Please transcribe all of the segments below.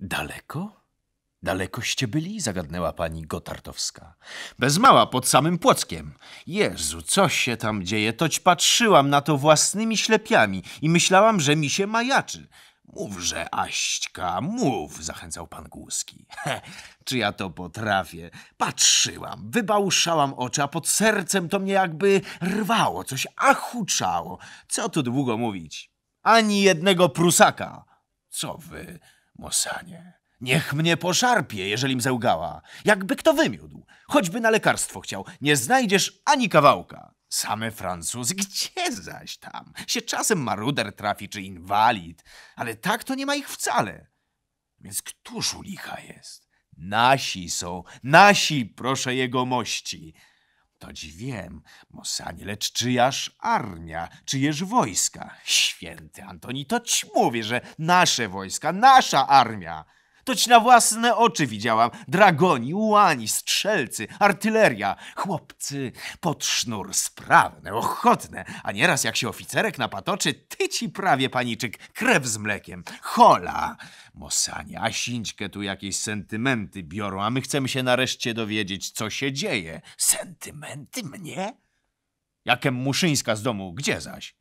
Daleko? Dalekoście byli? zagadnęła pani Gotartowska. Bez mała, pod samym Płockiem. Jezu, co się tam dzieje? Toć patrzyłam na to własnymi ślepiami i myślałam, że mi się majaczy. Mówże, Aśćka, mów, zachęcał pan Głuski. He, czy ja to potrafię? Patrzyłam, wybałszałam oczy, a pod sercem to mnie jakby rwało, coś achuczało. Co tu długo mówić? Ani jednego prusaka. Co wy? Mosanie, niech mnie poszarpie, jeżeli załgała. Jakby kto wymiódł, choćby na lekarstwo chciał, nie znajdziesz ani kawałka. Same Francuz, gdzie zaś tam? Się czasem maruder trafi czy inwalid, ale tak to nie ma ich wcale. Więc któż u licha jest? Nasi są, nasi, proszę jego mości to wiem, Mosanie, lecz czyjaż armia, czyjeż wojska? Święty Antoni, to ci mówię, że nasze wojska, nasza armia. Toć na własne oczy widziałam. Dragoni, ułani, strzelcy, artyleria. Chłopcy pod sznur sprawne, ochotne. A nieraz jak się oficerek napatoczy, ci prawie paniczyk, krew z mlekiem. Hola! Mosanie, a sińczkę tu jakieś sentymenty biorą, a my chcemy się nareszcie dowiedzieć, co się dzieje. Sentymenty mnie? Jakem Muszyńska z domu, gdzie zaś?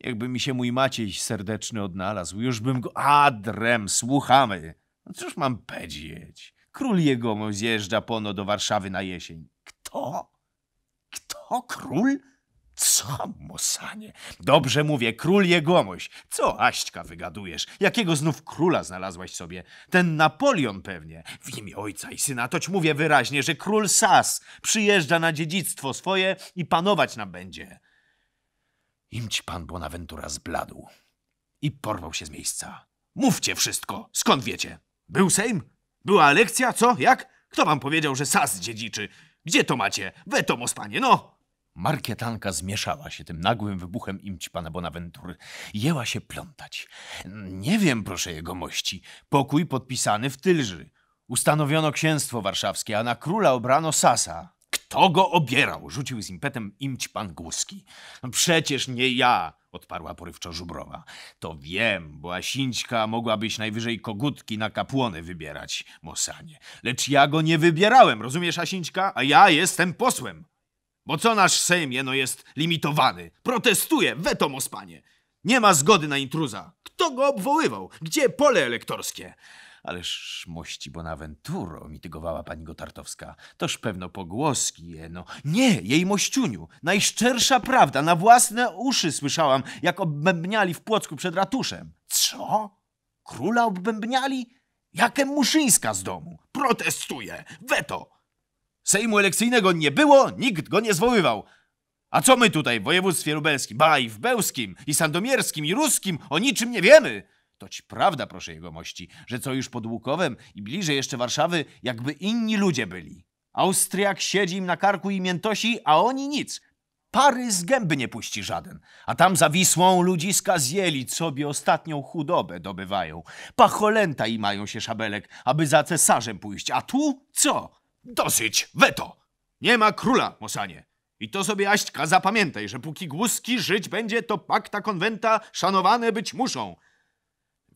Jakby mi się mój Maciej serdeczny odnalazł, już bym go... Adrem, słuchamy. No cóż mam powiedzieć? Król jegomość zjeżdża pono do Warszawy na jesień. Kto? Kto król? Co, Mosanie? Dobrze mówię, król jegomość. Co, Aśćka, wygadujesz? Jakiego znów króla znalazłaś sobie? Ten Napoleon pewnie. W imię ojca i syna toć mówię wyraźnie, że król Sas przyjeżdża na dziedzictwo swoje i panować nam będzie. Im ci pan Bonaventura zbladł i porwał się z miejsca. Mówcie wszystko, skąd wiecie? Był Sejm? Była elekcja? Co? Jak? Kto wam powiedział, że sas dziedziczy? Gdzie to macie? Wetomos, panie, no! Markietanka zmieszała się tym nagłym wybuchem imć pana Bonaventury. Jęła się plątać. Nie wiem, proszę jego mości. Pokój podpisany w Tylży. Ustanowiono księstwo warszawskie, a na króla obrano Sasa. Kto go obierał? Rzucił z impetem imć pan Głuski. No przecież nie ja, odparła porywczo żubrowa. To wiem, bo Asińczka mogłabyś najwyżej kogutki na kapłony wybierać, Mosanie. Lecz ja go nie wybierałem, rozumiesz, Asińczka? A ja jestem posłem. Bo co nasz Sejm jeno jest limitowany? Protestuję, weto, Mospanie. Nie ma zgody na intruza. Kto go obwoływał? Gdzie pole elektorskie? Ależ mości Bonaventuro, mitygowała pani Gotartowska. Toż pewno pogłoski jeno. Nie, jej mościuniu. Najszczersza prawda. Na własne uszy słyszałam, jak obmębniali w Płocku przed ratuszem. Co? Króla obmębniali? Jakem Muszyńska z domu? Protestuje. Weto! Sejmu elekcyjnego nie było, nikt go nie zwoływał. A co my tutaj w województwie lubelskim, ba i w bełskim, i sandomierskim, i ruskim o niczym nie wiemy? Toć prawda, proszę jego mości, że co już pod Łukowem i bliżej jeszcze Warszawy, jakby inni ludzie byli. Austriak siedzi im na karku i miętosi, a oni nic. Pary z gęby nie puści żaden. A tam za Wisłą ludziska z jelit sobie ostatnią chudobę dobywają. Pacholęta i mają się szabelek, aby za cesarzem pójść. A tu co? Dosyć, weto! Nie ma króla, Mosanie. I to sobie, Aśćka, zapamiętaj, że póki głuski żyć będzie, to pakta konwenta szanowane być muszą.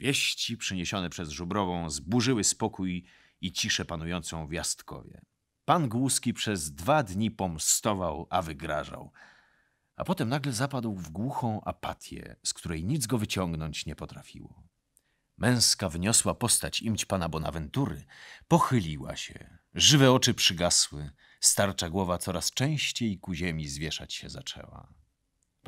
Wieści przyniesione przez Żubrową zburzyły spokój i ciszę panującą w Jastkowie. Pan Głuski przez dwa dni pomstował, a wygrażał. A potem nagle zapadł w głuchą apatię, z której nic go wyciągnąć nie potrafiło. Męska wniosła postać imć pana Bonaventury, pochyliła się, żywe oczy przygasły, starcza głowa coraz częściej ku ziemi zwieszać się zaczęła.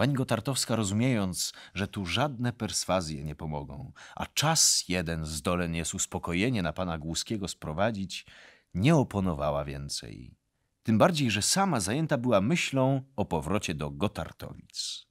Pani Gotartowska, rozumiejąc, że tu żadne perswazje nie pomogą, a czas jeden zdolen jest uspokojenie na pana Głuskiego sprowadzić, nie oponowała więcej. Tym bardziej, że sama zajęta była myślą o powrocie do Gotartowic.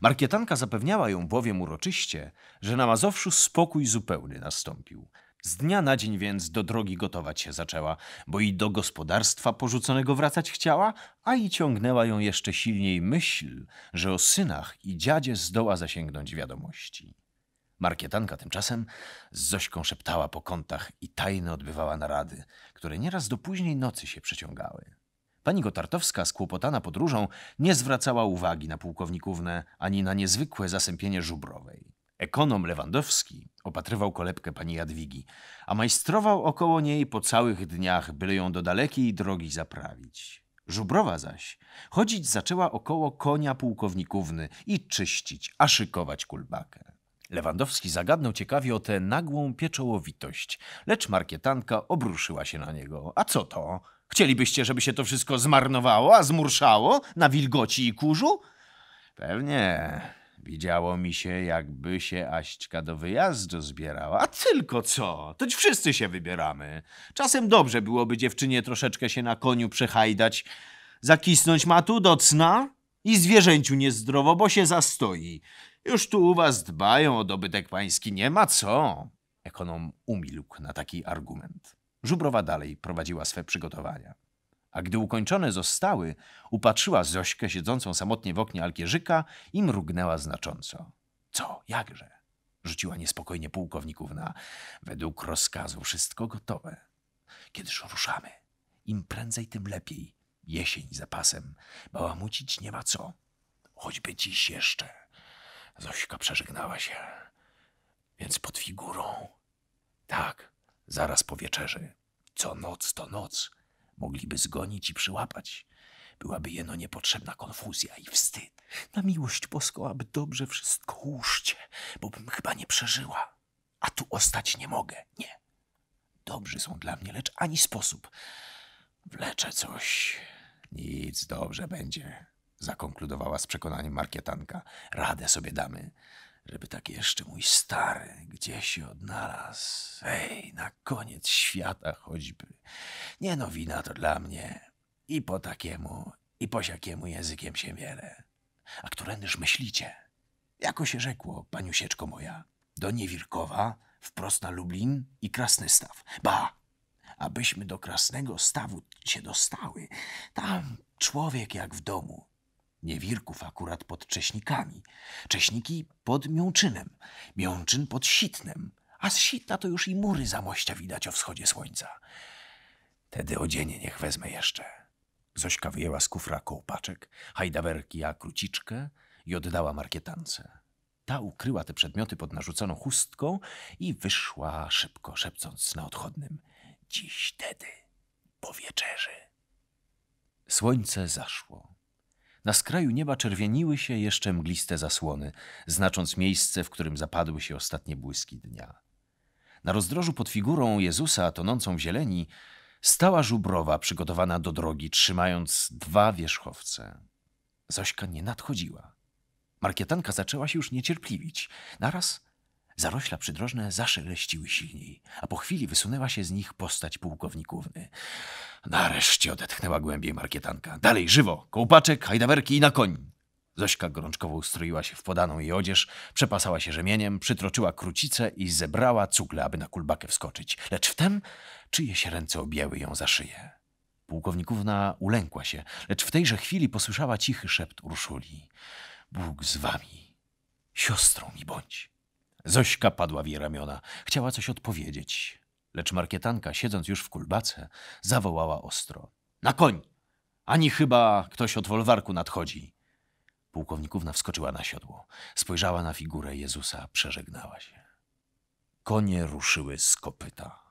Markietanka zapewniała ją bowiem uroczyście, że na Mazowszu spokój zupełny nastąpił – z dnia na dzień więc do drogi gotować się zaczęła, bo i do gospodarstwa porzuconego wracać chciała, a i ciągnęła ją jeszcze silniej myśl, że o synach i dziadzie zdoła zasięgnąć wiadomości. Markietanka tymczasem z Zośką szeptała po kątach i tajnie odbywała narady, które nieraz do późnej nocy się przeciągały. Pani Gotartowska, skłopotana podróżą, nie zwracała uwagi na pułkownikówne ani na niezwykłe zasępienie żubrowej. Ekonom Lewandowski Opatrywał kolebkę pani Jadwigi, a majstrował około niej po całych dniach, byle ją do dalekiej drogi zaprawić. Żubrowa zaś chodzić zaczęła około konia pułkownikówny i czyścić, a szykować kulbakę. Lewandowski zagadnął ciekawie o tę nagłą pieczołowitość, lecz markietanka obruszyła się na niego. A co to? Chcielibyście, żeby się to wszystko zmarnowało, a zmurszało na wilgoci i kurzu? Pewnie, Widziało mi się, jakby się Aśćka do wyjazdu zbierała. A tylko co? Toć wszyscy się wybieramy. Czasem dobrze byłoby dziewczynie troszeczkę się na koniu przehajdać, zakisnąć matu tu docna i zwierzęciu niezdrowo, bo się zastoi. Już tu u was dbają o dobytek pański, nie ma co. Ekonom umilkł na taki argument. Żubrowa dalej prowadziła swe przygotowania. A gdy ukończone zostały, upatrzyła Zośkę siedzącą samotnie w oknie alkierzyka i mrugnęła znacząco. Co? Jakże? Rzuciła niespokojnie pułkownikówna. Według rozkazu wszystko gotowe. Kiedyż ruszamy? Im prędzej, tym lepiej. Jesień za pasem. Bałamucić nie ma co. Choćby dziś jeszcze. Zośka przeżegnała się. Więc pod figurą. Tak, zaraz po wieczerzy. Co noc to noc Mogliby zgonić i przyłapać. Byłaby jeno niepotrzebna konfuzja i wstyd. Na miłość boską, aby dobrze wszystko uszcie, bo bym chyba nie przeżyła. A tu ostać nie mogę, nie. Dobrzy są dla mnie, lecz ani sposób. Wleczę coś. Nic, dobrze będzie, zakonkludowała z przekonaniem markietanka. Radę sobie damy żeby tak jeszcze mój stary gdzie się odnalazł. Ej, na koniec świata choćby. Nie no, wina to dla mnie. I po takiemu, i po siakiemu językiem się wiele. A którędyż myślicie? Jako się rzekło, paniusieczko moja, do Niewirkowa, wprost na Lublin i Krasny Staw. Ba, abyśmy do Krasnego Stawu się dostały, tam człowiek jak w domu – Niewirków akurat pod Cześnikami, Cześniki pod Miączynem, Miączyn pod Sitnem, a z Sitna to już i mury Zamościa widać o wschodzie słońca. Tedy odzienie niech wezmę jeszcze. Zośka wyjęła z kufra kołpaczek, hajdawerki a kruciczkę i oddała markietance. Ta ukryła te przedmioty pod narzuconą chustką i wyszła szybko, szepcąc na odchodnym. Dziś tedy, po wieczerzy. Słońce zaszło. Na skraju nieba czerwieniły się jeszcze mgliste zasłony, znacząc miejsce, w którym zapadły się ostatnie błyski dnia. Na rozdrożu pod figurą Jezusa tonącą w zieleni stała żubrowa przygotowana do drogi, trzymając dwa wierzchowce. Zośka nie nadchodziła. Markietanka zaczęła się już niecierpliwić. Naraz Zarośla przydrożne zaszeleściły silniej, a po chwili wysunęła się z nich postać pułkownikówny. Nareszcie odetchnęła głębiej markietanka. Dalej, żywo! Kołpaczek, hajdawerki i na koń! Zośka gorączkowo ustroiła się w podaną jej odzież, przepasała się rzemieniem, przytroczyła krucicę i zebrała cukle, aby na kulbakę wskoczyć. Lecz wtem czyjeś ręce objęły ją za szyję. Pułkownikówna ulękła się, lecz w tejże chwili posłyszała cichy szept Urszuli. Bóg z wami, siostrą mi bądź. Zośka padła w jej ramiona. Chciała coś odpowiedzieć. Lecz markietanka, siedząc już w kulbace, zawołała ostro. Na koń! Ani chyba ktoś od wolwarku nadchodzi. Pułkownikówna wskoczyła na siodło. Spojrzała na figurę Jezusa, przeżegnała się. Konie ruszyły z kopyta.